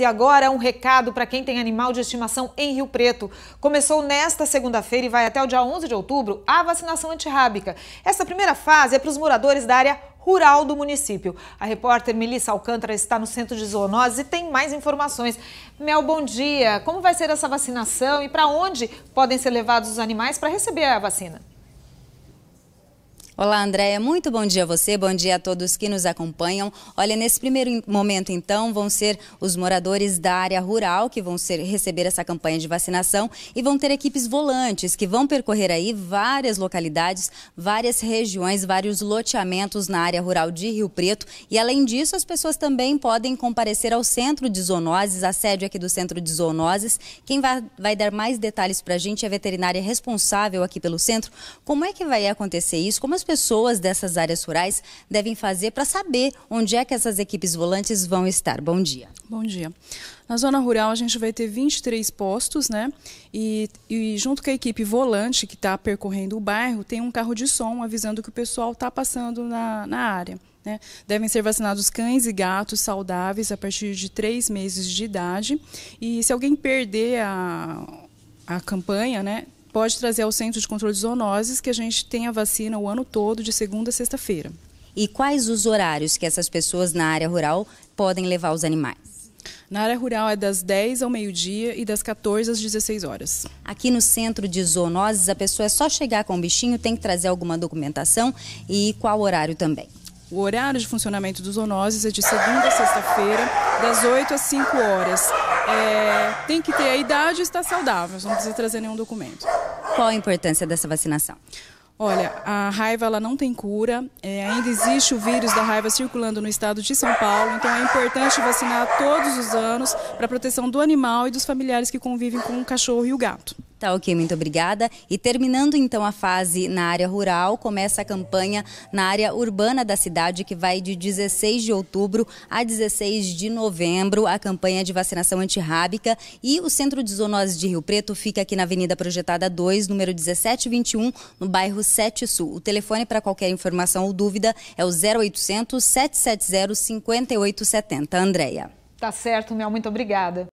E agora um recado para quem tem animal de estimação em Rio Preto. Começou nesta segunda-feira e vai até o dia 11 de outubro a vacinação antirrábica. Essa primeira fase é para os moradores da área rural do município. A repórter Melissa Alcântara está no centro de zoonoses e tem mais informações. Mel, bom dia. Como vai ser essa vacinação e para onde podem ser levados os animais para receber a vacina? Olá, Andréia. Muito bom dia a você, bom dia a todos que nos acompanham. Olha, nesse primeiro momento, então, vão ser os moradores da área rural que vão ser, receber essa campanha de vacinação e vão ter equipes volantes que vão percorrer aí várias localidades, várias regiões, vários loteamentos na área rural de Rio Preto. E, além disso, as pessoas também podem comparecer ao Centro de Zoonoses, a sede aqui do Centro de Zoonoses. Quem vai, vai dar mais detalhes para a gente é a veterinária responsável aqui pelo centro. Como é que vai acontecer isso? Como as pessoas dessas áreas rurais devem fazer para saber onde é que essas equipes volantes vão estar? Bom dia. Bom dia. Na zona rural, a gente vai ter 23 postos, né? E, e junto com a equipe volante que está percorrendo o bairro, tem um carro de som avisando que o pessoal está passando na, na área. Né? Devem ser vacinados cães e gatos saudáveis a partir de três meses de idade. E se alguém perder a, a campanha, né? pode trazer ao Centro de Controle de Zoonoses, que a gente tem a vacina o ano todo, de segunda a sexta-feira. E quais os horários que essas pessoas na área rural podem levar os animais? Na área rural é das 10 ao meio-dia e das 14 às 16 horas. Aqui no centro de zoonoses, a pessoa é só chegar com o bichinho, tem que trazer alguma documentação e qual horário também? O horário de funcionamento dos zoonoses é de segunda a sexta-feira, das 8 às 5 horas. É, tem que ter a idade e estar saudável, não precisa trazer nenhum documento. Qual a importância dessa vacinação? Olha, a raiva ela não tem cura, é, ainda existe o vírus da raiva circulando no estado de São Paulo, então é importante vacinar todos os anos para proteção do animal e dos familiares que convivem com o cachorro e o gato. Tá ok, muito obrigada. E terminando então a fase na área rural, começa a campanha na área urbana da cidade, que vai de 16 de outubro a 16 de novembro, a campanha de vacinação antirrábica. E o Centro de zoonoses de Rio Preto fica aqui na Avenida Projetada 2, número 1721, no bairro 7 Sul. O telefone para qualquer informação ou dúvida é o 0800 770 5870. Andréia. Tá certo, Mel, muito obrigada.